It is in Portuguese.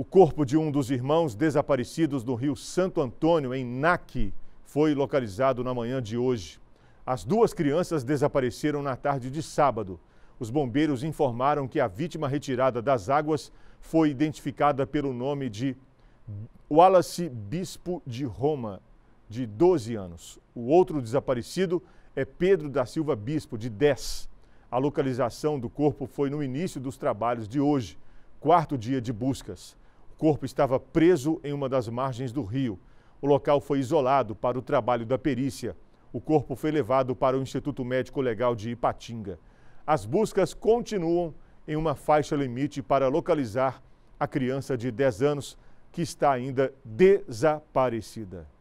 O corpo de um dos irmãos desaparecidos no Rio Santo Antônio, em Naque foi localizado na manhã de hoje. As duas crianças desapareceram na tarde de sábado. Os bombeiros informaram que a vítima retirada das águas foi identificada pelo nome de Wallace Bispo de Roma, de 12 anos. O outro desaparecido é Pedro da Silva Bispo, de 10. A localização do corpo foi no início dos trabalhos de hoje, quarto dia de buscas corpo estava preso em uma das margens do rio. O local foi isolado para o trabalho da perícia. O corpo foi levado para o Instituto Médico Legal de Ipatinga. As buscas continuam em uma faixa limite para localizar a criança de 10 anos que está ainda desaparecida.